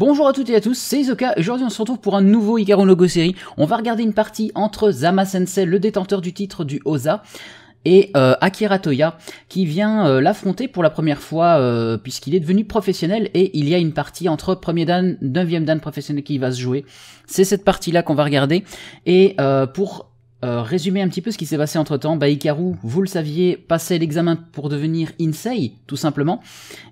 Bonjour à toutes et à tous, c'est Isoka et aujourd'hui on se retrouve pour un nouveau Hikaru Logo série. On va regarder une partie entre Zama Sensei, le détenteur du titre du Oza, et euh, Akira Toya qui vient euh, l'affronter pour la première fois euh, puisqu'il est devenu professionnel et il y a une partie entre premier dan, neuvième dan professionnel qui va se jouer. C'est cette partie là qu'on va regarder et pour euh, résumer un petit peu ce qui s'est passé entre temps. Bah, vous le saviez, passait l'examen pour devenir Insei, tout simplement.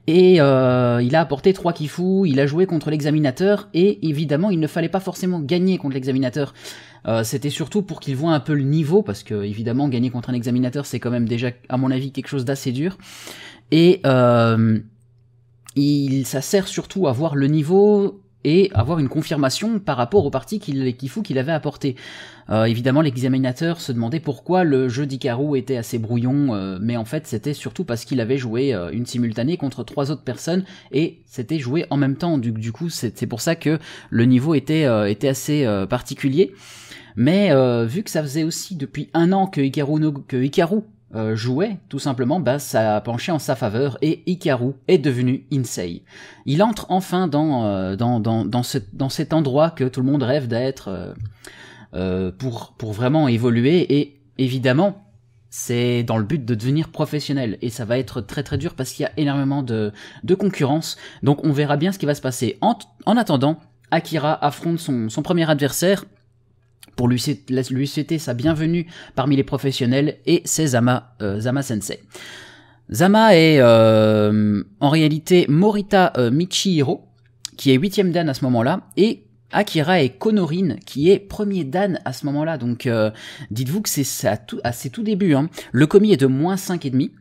Et euh, il a apporté trois Kifu, il a joué contre l'examinateur, et évidemment, il ne fallait pas forcément gagner contre l'examinateur. Euh, c'était surtout pour qu'il voit un peu le niveau, parce que évidemment, gagner contre un examinateur, c'est quand même déjà, à mon avis, quelque chose d'assez dur. Et il, ça sert surtout à voir le niveau, et avoir une confirmation par rapport au parti qu'il qu'il avait apporté. Euh, évidemment, l'examinateur se demandait pourquoi le jeu d'Icarou était assez brouillon, euh, mais en fait c'était surtout parce qu'il avait joué euh, une simultanée contre trois autres personnes et c'était joué en même temps. Du, coup, c'est pour ça que le niveau était, était assez particulier. Mais vu que ça faisait aussi depuis un an que Icarou euh, jouait, tout simplement, bah, ça a penché en sa faveur et Hikaru est devenu Insei. Il entre enfin dans, euh, dans, dans, dans cet endroit que tout le monde rêve d'être euh, pour, pour vraiment évoluer et évidemment, c'est dans le but de devenir professionnel et ça va être très très dur parce qu'il y a énormément de, de concurrence. Donc on verra bien ce qui va se passer. En, en attendant, Akira affronte son, son premier adversaire, pour lui, lui sa bienvenue parmi les professionnels, et c'est Zama, euh, Zama Sensei. Zama est euh, en réalité Morita euh, Michihiro, qui est huitième dan à ce moment-là, et Akira et Konorin, qui est premier dan à ce moment-là. Donc dites-vous que c'est à, ses tout débuts. Hein. Le commis est de moins 5,5.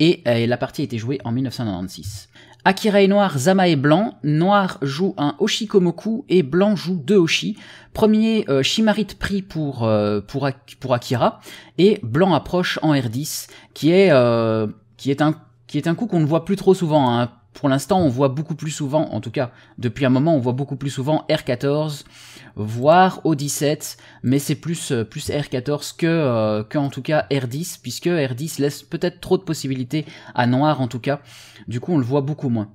Et, et la partie a été jouée en 1996. Akira est noir, Zama est blanc, noir joue un Oshikomoku et blanc joue deux Oshi. Premier euh, Shimarit pris pour, euh, pour, Akira et blanc approche en R10 qui est, euh, qui est un qui est un coup qu'on ne voit plus trop souvent. Hein pour l'instant, on voit beaucoup plus souvent, en tout cas, depuis un moment, on voit beaucoup plus souvent R14, voire O17, mais c'est plus, euh, plus R14 que, euh, que, en tout cas, R10, puisque R10 laisse peut-être trop de possibilités à noir, en tout cas. Du coup, on le voit beaucoup moins.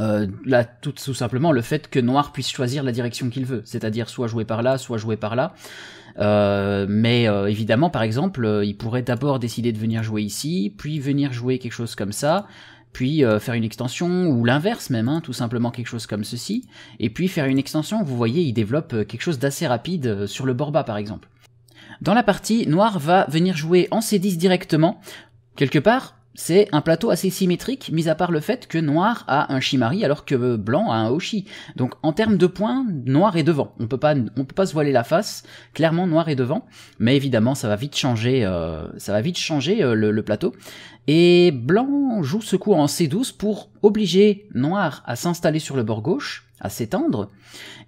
Euh, là, tout, simplement, le fait que noir puisse choisir la direction qu'il veut, c'est-à-dire soit jouer par là, soit jouer par là. mais évidemment, par exemple, il pourrait d'abord décider de venir jouer ici, puis venir jouer quelque chose comme ça, puis euh, faire une extension, ou l'inverse même, hein, tout simplement quelque chose comme ceci, et puis faire une extension, vous voyez, il développe euh, quelque chose d'assez rapide euh, sur le bord bas par exemple. Dans la partie, Noir va venir jouer en C10 directement, quelque part, c'est un plateau assez symétrique, mis à part le fait que noir a un Shimari alors que blanc a un Oshi. Donc en termes de points, noir est devant. On peut pas, on peut pas se voiler la face. Clairement, noir est devant. Mais évidemment, ça va vite changer, euh, ça va vite changer euh, le, le, plateau. Et blanc joue ce coup en C12 pour obliger noir à s'installer sur le bord gauche, à s'étendre.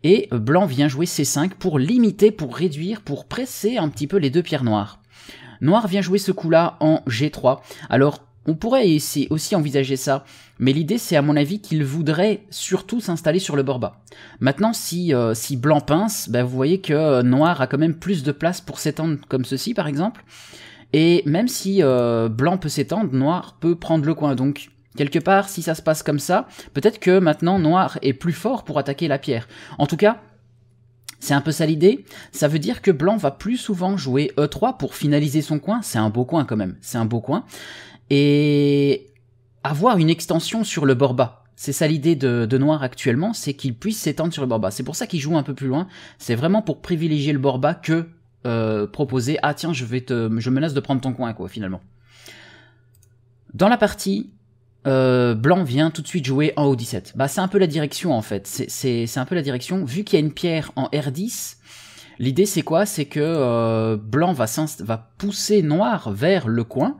Et blanc vient jouer C5 pour limiter, pour réduire, pour presser un petit peu les deux pierres noires. Noir vient jouer ce coup-là en G3. Alors, on pourrait aussi envisager ça, mais l'idée c'est à mon avis qu'il voudrait surtout s'installer sur le bord bas. Maintenant, si, euh, si blanc pince, bah, vous voyez que euh, noir a quand même plus de place pour s'étendre comme ceci par exemple, et même si euh, blanc peut s'étendre, noir peut prendre le coin, donc quelque part si ça se passe comme ça, peut-être que maintenant noir est plus fort pour attaquer la pierre. En tout cas, c'est un peu ça l'idée. Ça veut dire que blanc va plus souvent jouer E3 pour finaliser son coin. C'est un beau coin quand même. C'est un beau coin et avoir une extension sur le bord bas. C'est ça l'idée de, Noir actuellement, c'est qu'il puisse s'étendre sur le bord bas. C'est pour ça qu'il joue un peu plus loin. C'est vraiment pour privilégier le bord bas que euh, proposer ah tiens je vais te je menace de prendre ton coin quoi finalement. Dans la partie, euh, Blanc vient tout de suite jouer en haut 17. Bah c'est un peu la direction en fait. C'est un peu la direction vu qu'il y a une pierre en R10. L'idée c'est quoi C'est que euh, Blanc va, va pousser Noir vers le coin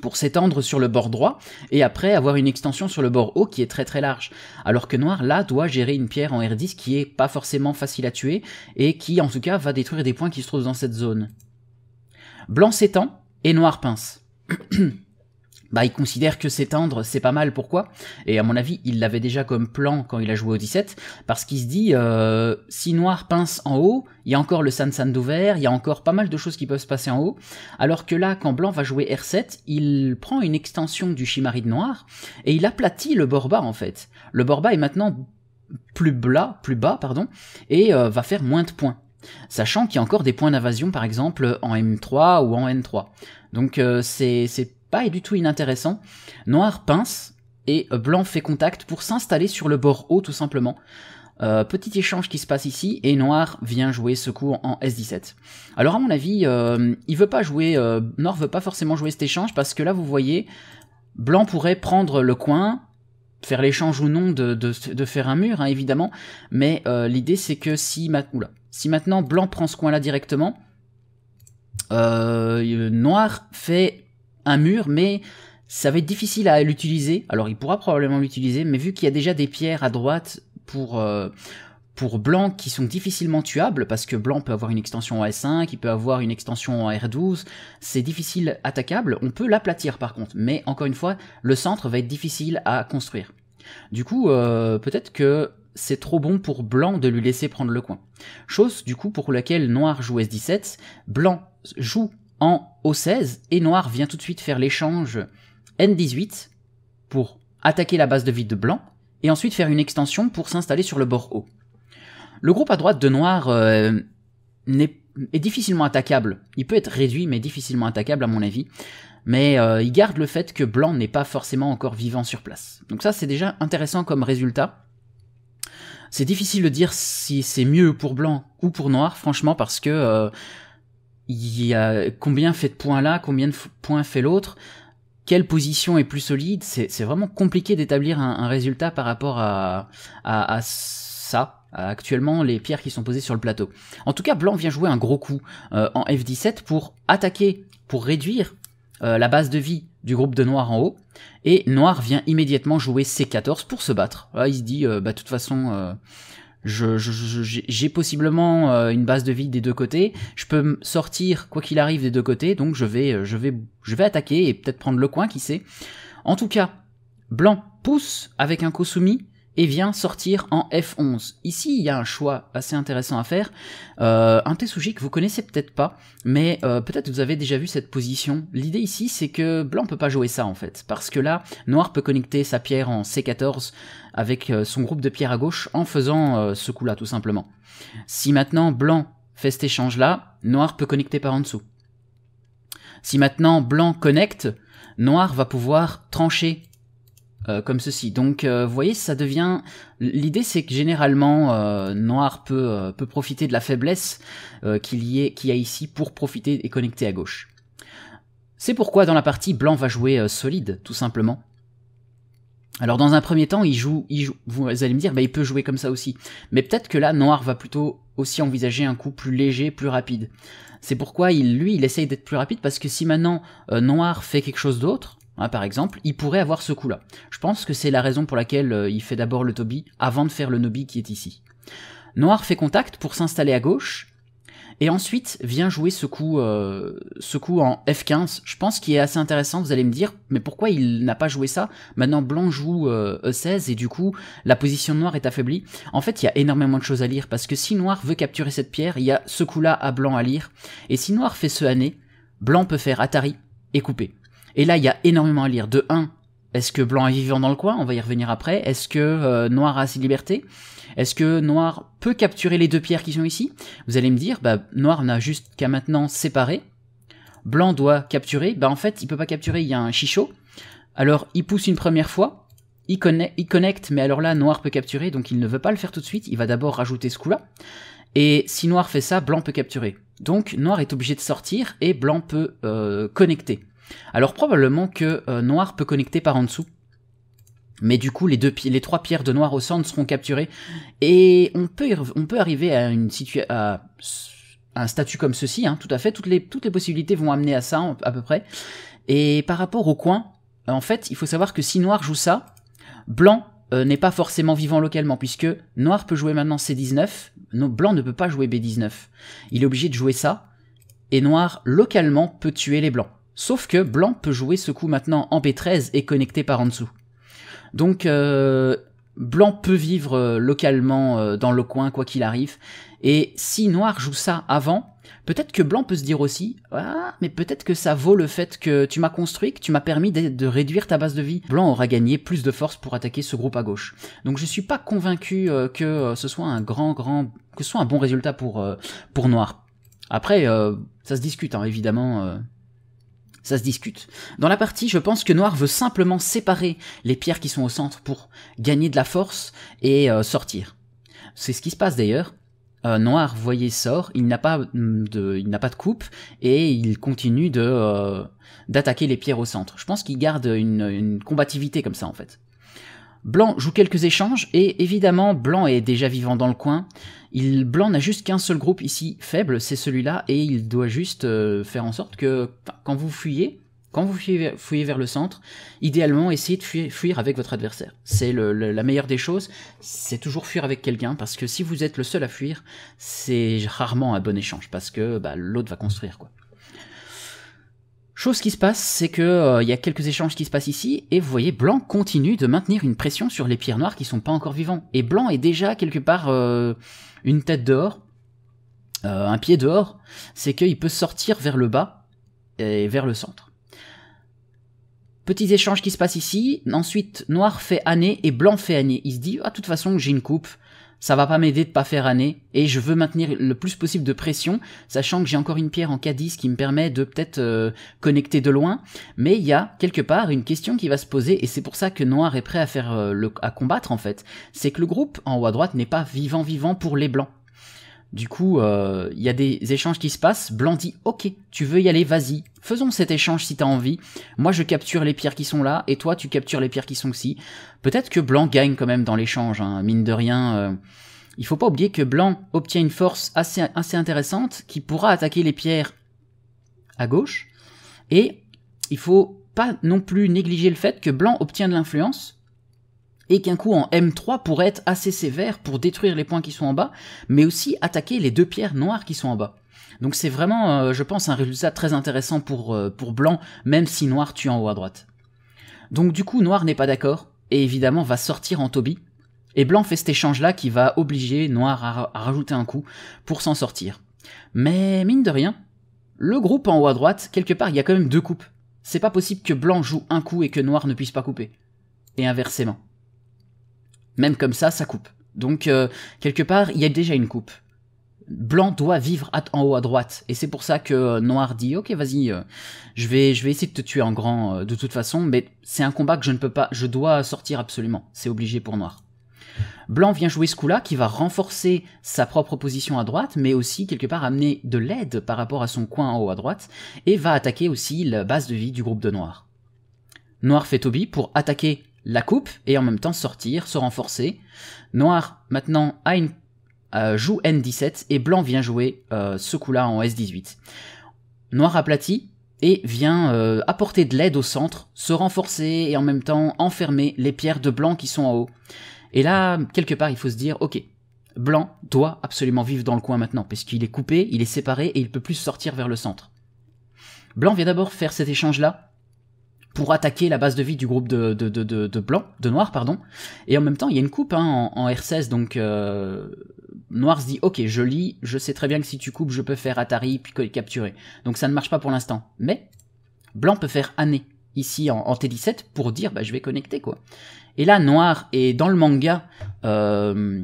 pour s'étendre sur le bord droit et après avoir une extension sur le bord haut qui est très très large. Alors que noir là doit gérer une pierre en R10 qui est pas forcément facile à tuer et qui en tout cas va détruire des points qui se trouvent dans cette zone. Blanc s'étend et noir pince. bah, il considère que s'étendre, c'est pas mal, pourquoi Et à mon avis, il l'avait déjà comme plan quand il a joué au 17, parce qu'il se dit, euh, si Noir pince en haut, il y a encore le San d'ouvert, il y a encore pas mal de choses qui peuvent se passer en haut, alors que là, quand Blanc va jouer R7, il prend une extension du Shimari de Noir, et il aplatit le Borba, en fait. Le Borba est maintenant plus bas, plus bas pardon, et euh, va faire moins de points sachant qu'il y a encore des points d'invasion par exemple en M3 ou en N3. Donc euh, c'est pas du tout inintéressant. Noir pince et blanc fait contact pour s'installer sur le bord haut tout simplement. Euh, petit échange qui se passe ici, et Noir vient jouer ce coup en S17. Alors à mon avis, euh, il veut pas jouer, euh, Noir veut pas forcément jouer cet échange, parce que là vous voyez, Blanc pourrait prendre le coin, faire l'échange ou non de, faire un mur, hein, évidemment, mais euh, l'idée c'est que si, si maintenant Blanc prend ce coin là directement, Noir fait un mur, mais ça va être difficile à l'utiliser. Alors il pourra probablement l'utiliser, mais vu qu'il y a déjà des pierres à droite pour... Euh, pour blanc qui sont difficilement tuables, parce que blanc peut avoir une extension en S5, il peut avoir une extension en R12, c'est difficile attaquable, on peut l'aplatir par contre, mais encore une fois, le centre va être difficile à construire. Du coup, euh, peut-être que c'est trop bon pour blanc de lui laisser prendre le coin. Chose du coup pour laquelle noir joue S17, blanc joue en O16 et Noir vient tout de suite faire l'échange N18 pour attaquer la base de vide de Blanc et ensuite faire une extension pour s'installer sur le bord haut. Le groupe à droite de Noir euh, est, difficilement attaquable. Il peut être réduit mais difficilement attaquable à mon avis. Mais euh, il garde le fait que Blanc n'est pas forcément encore vivant sur place. Donc ça c'est déjà intéressant comme résultat. C'est difficile de dire si c'est mieux pour Blanc ou pour Noir franchement parce que... Euh, il y a combien fait de points là, combien de points fait l'autre, quelle position est plus solide, c'est vraiment compliqué d'établir un, résultat par rapport à, à, ça, actuellement les pierres qui sont posées sur le plateau. En tout cas, Blanc vient jouer un gros coup euh, en F17 pour attaquer, pour réduire euh, la base de vie du groupe de Noir en haut, et Noir vient immédiatement jouer C14 pour se battre. Là, il se dit, euh, bah de toute façon, j'ai possiblement euh, une base de vie des deux côtés. Je peux sortir quoi qu'il arrive des deux côtés, donc je vais, euh, je vais, je vais attaquer et peut-être prendre le coin, qui sait. En tout cas, blanc pousse avec un Kosumi et vient sortir en F11. Ici, il y a un choix assez intéressant à faire. Euh, un Tsuji que vous connaissez peut-être pas, mais euh, peut-être vous avez déjà vu cette position. L'idée ici, c'est que blanc peut pas jouer ça en fait, parce que là, noir peut connecter sa pierre en C14 avec euh, son groupe de pierres à gauche en faisant ce coup-là tout simplement. Si maintenant blanc fait cet échange-là, noir peut connecter par en dessous. Si maintenant blanc connecte, noir va pouvoir trancher euh, comme ceci. Donc euh, vous voyez, ça devient... L'idée c'est que généralement, euh, Noir peut, peut profiter de la faiblesse qu'il y, a ici pour profiter et connecter à gauche. C'est pourquoi dans la partie, Blanc va jouer solide, tout simplement. Alors dans un premier temps, il joue, il vous allez me dire, bah, il peut jouer comme ça aussi. Mais peut-être que là, Noir va plutôt aussi envisager un coup plus léger, plus rapide. C'est pourquoi il, lui, il essaye d'être plus rapide, parce que si maintenant Noir fait quelque chose d'autre, Hein, par exemple, il pourrait avoir ce coup-là. Je pense que c'est la raison pour laquelle euh, il fait d'abord le Toby avant de faire le Nobi qui est ici. Noir fait contact pour s'installer à gauche, et ensuite vient jouer ce coup, euh, ce coup en F15. Je pense qu'il est assez intéressant, vous allez me dire, mais pourquoi il n'a pas joué ça Maintenant blanc joue E16 euh, e et du coup la position de noir est affaiblie. En fait il y a énormément de choses à lire parce que si noir veut capturer cette pierre, il y a ce coup là à blanc à lire. Et si noir fait ce année, blanc peut faire Atari et couper. Et là, il y a énormément à lire. De 1, est-ce que Blanc est vivant dans le coin On va y revenir après. Est-ce que euh, Noir a ses liberté Est-ce que Noir peut capturer les deux pierres qui sont ici Vous allez me dire, bah, Noir n'a juste qu'à maintenant séparer. Blanc doit capturer. Bah, en fait, il peut pas capturer, il y a un chichot. Alors, il pousse une première fois. Il, connecte, mais alors là, Noir peut capturer, donc il ne veut pas le faire tout de suite. Il va d'abord rajouter ce coup-là. Et si Noir fait ça, Blanc peut capturer. Donc Noir est obligé de sortir et Blanc peut euh, connecter. Alors probablement que euh, noir peut connecter par en dessous. Mais du coup, les, deux, les trois pierres de noir au centre seront capturées. Et on peut, on peut arriver à, une à un statut comme ceci, hein, tout à fait. Toutes les, toutes les possibilités vont amener à ça, à peu près. Et par rapport au coin, en fait, il faut savoir que si noir joue ça, blanc euh, n'est pas forcément vivant localement, puisque noir peut jouer maintenant C19, blanc ne peut pas jouer B19. Il est obligé de jouer ça, et noir, localement, peut tuer les blancs. Sauf que blanc peut jouer ce coup maintenant en B13 et connecté par en dessous. Donc euh, blanc peut vivre euh, localement euh, dans le coin quoi qu'il arrive. Et si noir joue ça avant, peut-être que blanc peut se dire aussi ah mais peut-être que ça vaut le fait que tu m'as construit, que tu m'as permis de, réduire ta base de vie. Blanc aura gagné plus de force pour attaquer ce groupe à gauche. Donc je suis pas convaincu que ce soit un grand grand que ce soit un bon résultat pour pour noir. Après ça se discute hein, évidemment ça se discute. Dans la partie, je pense que Noir veut simplement séparer les pierres qui sont au centre pour gagner de la force et euh, sortir. C'est ce qui se passe d'ailleurs. Euh, Noir, voyez, sort, il n'a pas mm, de, pas de coupe et il continue euh, d'attaquer les pierres au centre. Je pense qu'il garde une combativité comme ça en fait. Blanc joue quelques échanges et évidemment Blanc est déjà vivant dans le coin. Il, Blanc n'a juste qu'un seul groupe ici faible, c'est celui-là, et il doit juste euh, faire en sorte que quand vous fuyez, quand vous fuyez, fuyez vers le centre, idéalement essayez de fuir, avec votre adversaire. C'est la meilleure des choses, c'est toujours fuir avec quelqu'un, parce que si vous êtes le seul à fuir, c'est rarement un bon échange, parce que bah, l'autre va construire. quoi. Chose qui se passe, c'est que euh, il y a quelques échanges qui se passent ici, et vous voyez, Blanc continue de maintenir une pression sur les pierres noires qui sont pas encore vivants. Et Blanc est déjà quelque part euh, une tête dehors, euh, un pied dehors, c'est qu'il peut sortir vers le bas et vers le centre. Petits échanges qui se passe ici, ensuite Noir fait année et Blanc fait année. Il se dit, ah, de toute façon, j'ai une coupe, ça va pas m'aider de pas faire année, et je veux maintenir le plus possible de pression, sachant que j'ai encore une pierre en K10 qui me permet de peut-être euh, connecter de loin, mais il y a quelque part une question qui va se poser, et c'est pour ça que Noir est prêt à faire euh, à combattre en fait, c'est que le groupe en haut à droite n'est pas vivant vivant pour les blancs. Du coup, euh, il y a des échanges qui se passent. Blanc dit Ok, tu veux y aller, vas-y. Faisons cet échange si t'as envie. Moi, je capture les pierres qui sont là, et toi, tu captures les pierres qui sont ici. Peut-être que Blanc gagne quand même dans l'échange, hein, mine de rien. Il euh. Il faut pas oublier que Blanc obtient une force assez, assez intéressante qui pourra attaquer les pierres à gauche. Et il faut pas non plus négliger le fait que Blanc obtient de l'influence et qu'un coup en M3 pourrait être assez sévère pour détruire les points qui sont en bas, mais aussi attaquer les deux pierres noires qui sont en bas. Donc c'est vraiment, euh, je pense, un résultat très intéressant pour, euh, pour blanc, même si noir tue en haut à droite. Donc du coup, noir n'est pas d'accord, et évidemment va sortir en Toby, et blanc fait cet échange-là qui va obliger noir à, à rajouter un coup pour s'en sortir. Mais mine de rien, le groupe en haut à droite, quelque part, il y a quand même deux coupes. C'est pas possible que blanc joue un coup et que noir ne puisse pas couper. Et inversement. Même comme ça, ça coupe. Donc, euh, quelque part, il y a déjà une coupe. Blanc doit vivre en haut à droite. Et c'est pour ça que euh, Noir dit Ok, vas-y, euh, je, vais, je vais essayer de te tuer en grand de toute façon, mais c'est un combat que je ne peux pas, je dois sortir absolument. C'est obligé pour Noir. Blanc vient jouer ce coup-là qui va renforcer sa propre position à droite, mais aussi quelque part amener de l'aide par rapport à son coin en haut à droite, et va attaquer aussi la base de vie du groupe de Noir. Noir fait Toby pour attaquer la coupe et en même temps sortir, se renforcer. Noir maintenant euh, joue N17 et blanc vient jouer euh, ce coup-là en S18. Noir aplati et vient euh, apporter de l'aide au centre, se renforcer et en même temps enfermer les pierres de blanc qui sont en haut. Et là, quelque part, il faut se dire, ok, blanc doit absolument vivre dans le coin maintenant, parce qu'il est coupé, il est séparé et il peut plus sortir vers le centre. Blanc vient d'abord faire cet échange-là, pour attaquer la base de vie du groupe de, de, blanc, de noir, pardon. Et en même temps, il y a une coupe hein, en, R16, donc euh, noir se dit ok, je lis, je sais très bien que si tu coupes, je peux faire Atari puis capturer. Donc ça ne marche pas pour l'instant. Mais blanc peut faire année ici en, T17 pour dire bah, je vais connecter quoi. Et là, noir est dans le manga, euh,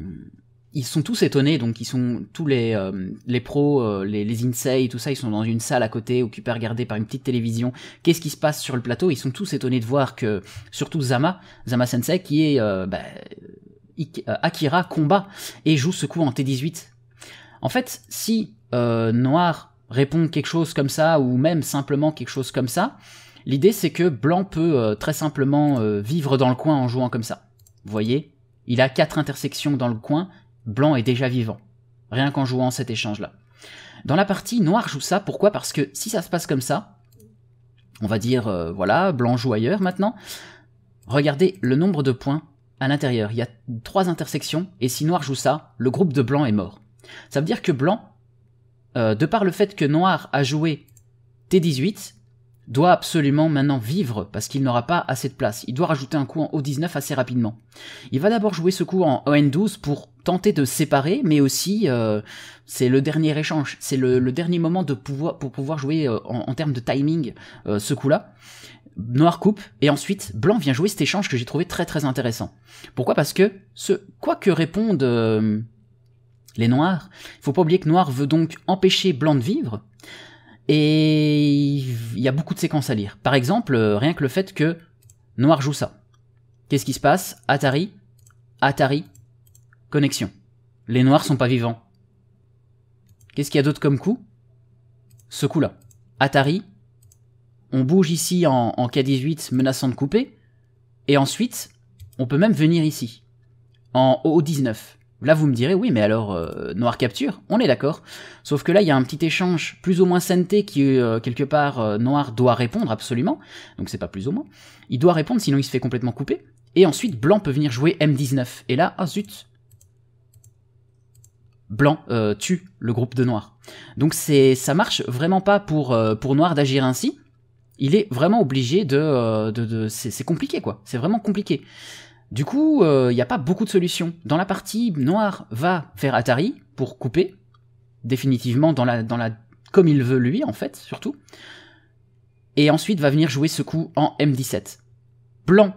ils sont tous étonnés, donc ils sont tous les, euh, les pros, euh, les, les insei, tout ça, ils sont dans une salle à côté, occupés à regarder par une petite télévision. Qu'est-ce qui se passe sur le plateau Ils sont tous étonnés de voir que, surtout Zama, Zama Sensei, qui est euh, bah, Akira combat et joue ce coup en T18. En fait, si Noir répond quelque chose comme ça, ou même simplement quelque chose comme ça, l'idée c'est que Blanc peut très simplement vivre dans le coin en jouant comme ça. Vous voyez il a quatre intersections dans le coin Blanc est déjà vivant. Rien qu'en jouant cet échange-là. Dans la partie, Noir joue ça, pourquoi Parce que si ça se passe comme ça, on va dire, euh, voilà, Blanc joue ailleurs maintenant, regardez le nombre de points à l'intérieur. Il y a trois intersections, et si Noir joue ça, le groupe de Blanc est mort. Ça veut dire que Blanc, euh, de par le fait que Noir a joué T18, doit absolument maintenant vivre parce qu'il n'aura pas assez de place. Il doit rajouter un coup en O19 assez rapidement. Il va d'abord jouer ce coup en ON12 pour tenter de séparer, mais aussi euh, c'est le dernier échange, c'est le, dernier moment de pouvoir, pour pouvoir jouer euh, en, termes de timing euh, ce coup-là. Noir coupe et ensuite Blanc vient jouer cet échange que j'ai trouvé très très intéressant. Pourquoi Parce que ce quoi que répondent les Noirs, il faut pas oublier que Noir veut donc empêcher Blanc de vivre. Et il y a beaucoup de séquences à lire. Par exemple, euh, rien que le fait que Noir joue ça. Qu'est-ce qui se passe Atari, Atari, connexion. Les Noirs sont pas vivants. Qu'est-ce qu'il y a d'autre comme coup Ce coup-là. Atari, on bouge ici en, en K18 menaçant de couper, et ensuite, on peut même venir ici, en O19. Là, vous me direz, oui, mais alors, euh, Noir capture, on est d'accord. Sauf que là, il y a un petit échange, plus ou moins santé qui, euh, quelque part, euh, Noir doit répondre absolument. Donc c'est pas plus ou moins. Il doit répondre, sinon il se fait complètement couper. Et ensuite, Blanc peut venir jouer M19. Et là, ah zut Blanc tue le groupe de Noir. Donc c'est, ça marche vraiment pas pour, pour Noir d'agir ainsi. Il est vraiment obligé de c'est compliqué, quoi. C'est vraiment compliqué. Du coup, il euh, n'y a pas beaucoup de solutions. Dans la partie noire, va faire Atari pour couper, définitivement dans la, dans la, comme il veut lui, en fait, surtout. Et ensuite va venir jouer ce coup en M17. Blanc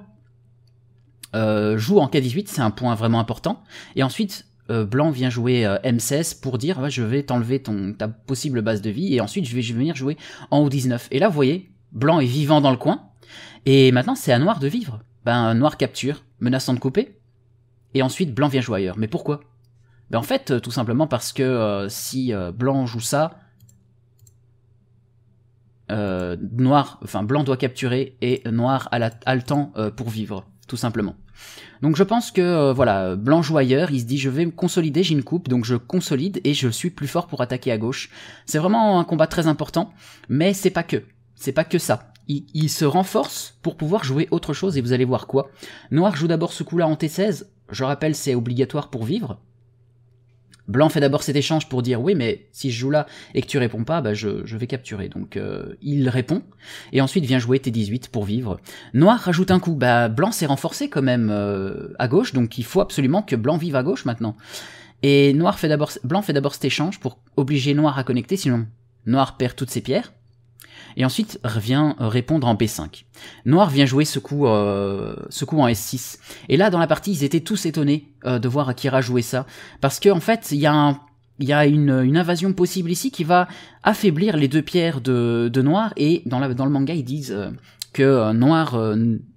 euh, joue en K18, c'est un point vraiment important. Et ensuite, euh, Blanc vient jouer M16 pour dire je vais t'enlever ta possible base de vie, et ensuite je vais, je vais venir jouer en O19. Et là, vous voyez, Blanc est vivant dans le coin, et maintenant c'est à Noir de vivre ben euh, noir capture, menaçant de couper, et ensuite blanc vient jouer ailleurs. Mais pourquoi ben en fait, euh, tout simplement parce que euh, si blanc joue ça, noir, enfin blanc doit capturer et noir a, le temps pour vivre, tout simplement. Donc je pense que voilà, blanc joue ailleurs, il se dit je vais me consolider, j'ai une coupe, donc je consolide et je suis plus fort pour attaquer à gauche. C'est vraiment un combat très important, mais c'est pas que, c'est pas que ça il, se renforce pour pouvoir jouer autre chose et vous allez voir quoi. Noir joue d'abord ce coup-là en T16, je rappelle c'est obligatoire pour vivre. Blanc fait d'abord cet échange pour dire oui mais si je joue là et que tu réponds pas, bah je, vais capturer. Donc euh, il répond et ensuite vient jouer T18 pour vivre. Noir rajoute un coup, bah blanc s'est renforcé quand même euh, à gauche donc il faut absolument que blanc vive à gauche maintenant. Et noir fait d'abord, blanc fait d'abord cet échange pour obliger noir à connecter sinon noir perd toutes ses pierres et ensuite revient euh, répondre en B5. Noir vient jouer ce coup, euh, en S6. Et là, dans la partie, ils étaient tous étonnés euh, de voir Akira jouer ça, parce qu'en fait, il y a y une, invasion possible ici qui va affaiblir les deux pierres de, Noir, et dans, la, dans le manga ils disent que Noir,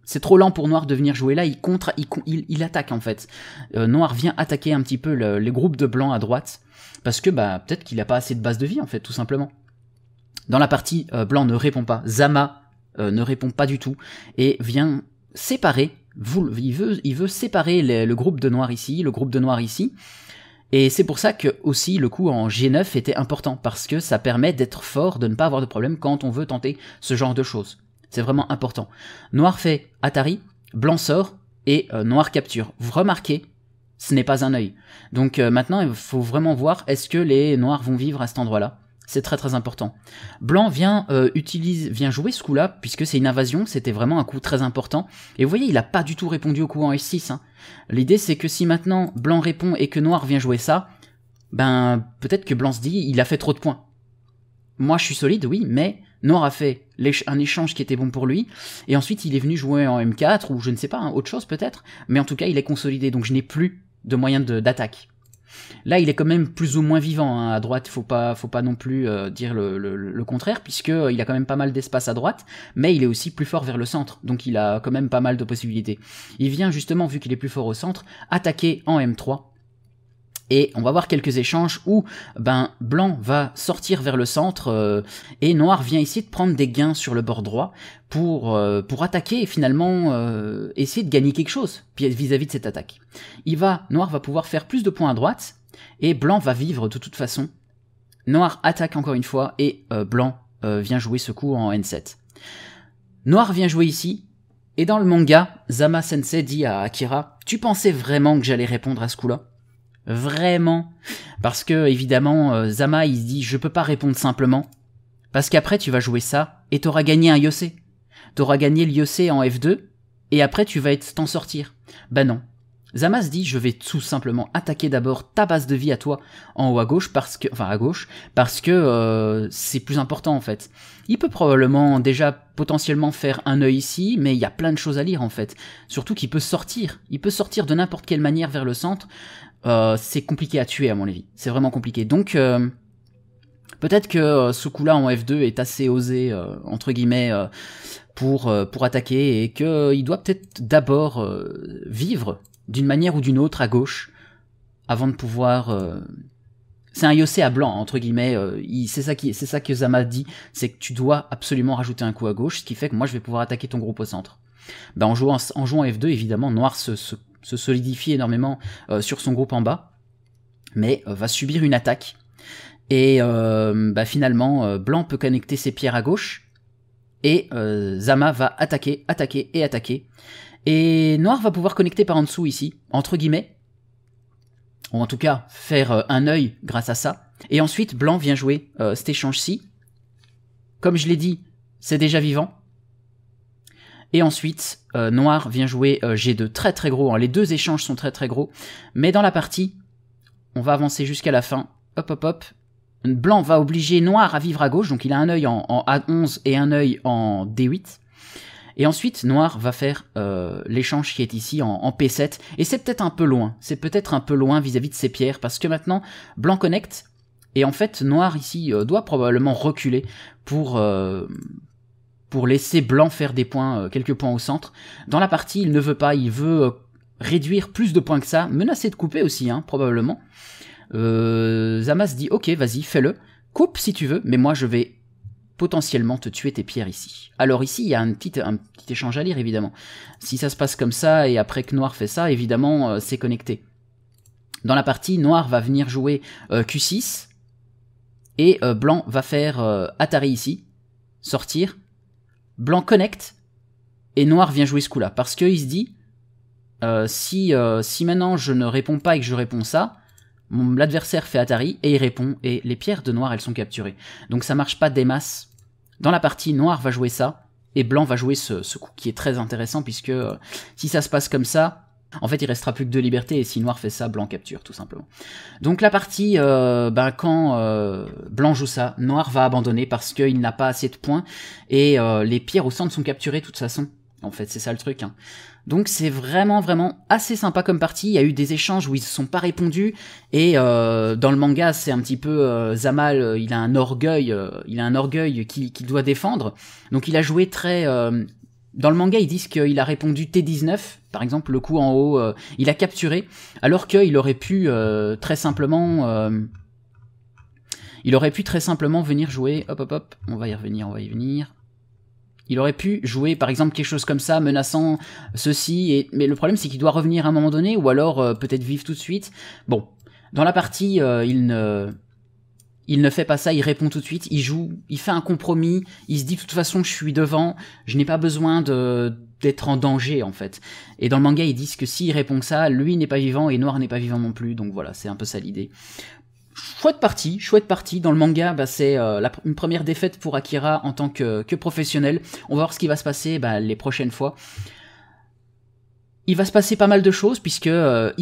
c'est trop lent pour Noir de venir jouer là, il, contre, il, il, attaque en fait. Noir vient attaquer un petit peu les groupes de blancs à droite, parce que bah peut-être qu'il n'a pas assez de base de vie en fait, tout simplement. Dans la partie, euh, Blanc ne répond pas. Zama euh, ne répond pas du tout et vient séparer. il, veut, il veut séparer le groupe de noir ici, le groupe de noir ici. Et c'est pour ça que aussi le coup en G9 était important, parce que ça permet d'être fort, de ne pas avoir de problème quand on veut tenter ce genre de choses. C'est vraiment important. Noir fait Atari, blanc sort et euh, noir capture. Vous remarquez, ce n'est pas un œil. Donc maintenant, il faut vraiment voir est-ce que les noirs vont vivre à cet endroit-là. C'est très très important. Blanc vient, euh, utilise, vient jouer ce coup-là, puisque c'est une invasion, c'était vraiment un coup très important. Et vous voyez, il n'a pas du tout répondu au coup en s 6 hein. L'idée c'est que si maintenant Blanc répond et que Noir vient jouer ça, ben peut-être que Blanc se dit, il a fait trop de points. Moi je suis solide, oui, mais Noir a fait un échange qui était bon pour lui, et ensuite il est venu jouer en M4, ou je ne sais pas, hein, autre chose peut-être, mais en tout cas il est consolidé, donc je n'ai plus de moyens d'attaque. Là, il est quand même plus ou moins vivant. Hein. À droite, faut pas, faut pas non plus euh, dire le, contraire, puisqu'il euh, il a quand même pas mal d'espace à droite, mais il est aussi plus fort vers le centre, donc il a quand même pas mal de possibilités. Il vient justement, vu qu'il est plus fort au centre, attaquer en M3 et on va voir quelques échanges où ben, Blanc va sortir vers le centre euh, et Noir vient ici de prendre des gains sur le bord droit pour, euh, pour attaquer et finalement euh, essayer de gagner quelque chose vis-à-vis de cette attaque. Il va, Noir va pouvoir faire plus de points à droite et Blanc va vivre de toute façon. Noir attaque encore une fois et Blanc vient jouer ce coup en N7. Noir vient jouer ici, et dans le manga, Zama Sensei dit à Akira Tu pensais vraiment que j'allais répondre à ce coup-là Vraiment. Parce que, évidemment, euh, Zama, il se dit, je peux pas répondre simplement. Parce qu'après, tu vas jouer ça, et t'auras gagné un Yose. T'auras gagné le Yose en F2, et après, tu vas t'en sortir. ben non. Zama se dit, je vais tout simplement attaquer d'abord ta base de vie à toi, en haut à gauche, parce que, enfin à gauche, parce que euh, c'est plus important en fait. Il peut probablement déjà potentiellement faire un œil ici, mais il y a plein de choses à lire en fait. Surtout qu'il peut sortir, il peut sortir de n'importe quelle manière vers le centre, euh, c'est compliqué à tuer à mon avis. C'est vraiment compliqué. Donc euh, peut-être que euh, ce coup-là en F2 est assez osé entre guillemets pour pour attaquer et que il doit peut-être d'abord vivre d'une manière ou d'une autre à gauche avant de pouvoir c'est un Yossé à blanc entre guillemets. c'est ça qui, c'est ça que Zama dit, c'est que tu dois absolument rajouter un coup à gauche, ce qui fait que moi je vais pouvoir attaquer ton groupe au centre. Ben en jouant en jouant F2 évidemment, noir se, se se solidifie énormément euh, sur son groupe en bas, mais euh, va subir une attaque. Et euh, bah, finalement, Blanc peut connecter ses pierres à gauche, et Zama va attaquer, attaquer et attaquer. Et Noir va pouvoir connecter par en dessous ici, entre guillemets, ou en tout cas faire un œil grâce à ça. Et ensuite, Blanc vient jouer cet échange-ci. Comme je l'ai dit, c'est déjà vivant. Et ensuite, euh, noir vient jouer euh, G2 très très gros. Hein. Les deux échanges sont très très gros. Mais dans la partie, on va avancer jusqu'à la fin. Hop hop hop. Blanc va obliger Noir à vivre à gauche, donc il a un œil en, A11 et un œil en D8. Et ensuite, Noir va faire euh, l'échange qui est ici en, P7. Et c'est peut-être un peu loin. C'est peut-être un peu loin vis-à-vis de ces pierres. Parce que maintenant, Blanc connecte. Et en fait, Noir ici doit probablement reculer pour, pour laisser Blanc faire des points, euh, quelques points au centre. Dans la partie, il ne veut pas, il veut euh, réduire plus de points que ça, menacer de couper aussi, hein, probablement. Euh, Zamas dit ok, vas-y, fais-le, coupe si tu veux, mais moi je vais potentiellement te tuer tes pierres ici. Alors ici, il y a un petit, un petit échange à lire, évidemment. Si ça se passe comme ça, et après que Noir fait ça, évidemment, euh, c'est connecté. Dans la partie, Noir va venir jouer Q6, et Blanc va faire Atari ici, sortir, Blanc connecte et Noir vient jouer ce coup-là. Parce qu'il se dit, euh, si, euh, si maintenant je ne réponds pas et que je réponds ça, l'adversaire fait Atari et il répond, et les pierres de Noir, elles sont capturées. Donc ça marche pas des masses. Dans la partie, Noir va jouer ça, et Blanc va jouer ce, coup qui est très intéressant, puisque euh, si ça se passe comme ça, en fait, il restera plus que deux libertés, et si Noir fait ça, Blanc capture, tout simplement. Donc la partie, euh, ben, quand euh, Blanc joue ça, Noir va abandonner parce qu'il n'a pas assez de points, et euh, les pierres au centre sont capturées de toute façon. En fait, c'est ça le truc. Hein. Donc c'est vraiment, vraiment assez sympa comme partie. Il y a eu des échanges où ils ne se sont pas répondus, et euh, dans le manga, c'est un petit peu... Zamal, il a un orgueil, il a un orgueil qu'il doit défendre, donc il a joué très dans le manga, ils disent qu'il a répondu T19, par exemple, le coup en haut, euh, il a capturé, alors qu'il aurait pu euh, très simplement. Euh, il aurait pu très simplement venir jouer. Hop, hop, hop, on va y revenir, on va y venir. Il aurait pu jouer par exemple quelque chose comme ça, menaçant ceci, et... mais le problème c'est qu'il doit revenir à un moment donné, ou alors peut-être vivre tout de suite. Bon, dans la partie, il ne il ne fait pas ça, il répond tout de suite, il joue, il fait un compromis, il se dit de toute façon je suis devant, je n'ai pas besoin de d'être en danger en fait. Et dans le manga ils disent que s'il répond que ça, lui n'est pas vivant et Noir n'est pas vivant non plus, donc voilà, c'est un peu ça l'idée. Chouette partie, chouette partie. Dans le manga, bah, c'est euh, une première défaite pour Akira en tant que, professionnel. On va voir ce qui va se passer bah, les prochaines fois il va se passer pas mal de choses puisque euh,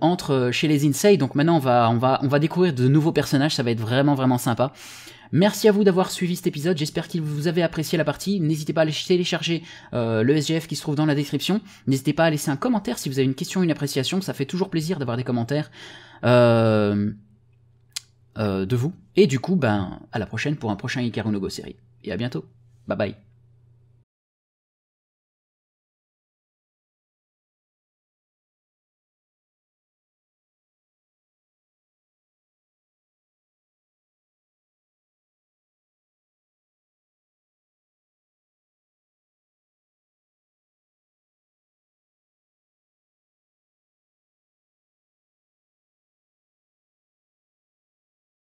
entre euh, chez les Insei, donc maintenant on va, on, va, on va découvrir de nouveaux personnages, ça va être vraiment vraiment sympa. Merci à vous d'avoir suivi cet épisode, j'espère que vous avez apprécié la partie, n'hésitez pas à télécharger euh, le SGF qui se trouve dans la description, n'hésitez pas à laisser un commentaire si vous avez une question, une appréciation, ça fait toujours plaisir d'avoir des commentaires euh, de vous. Et du coup, ben, à la prochaine pour un prochain Hikaru no Go série. Et à bientôt, bye bye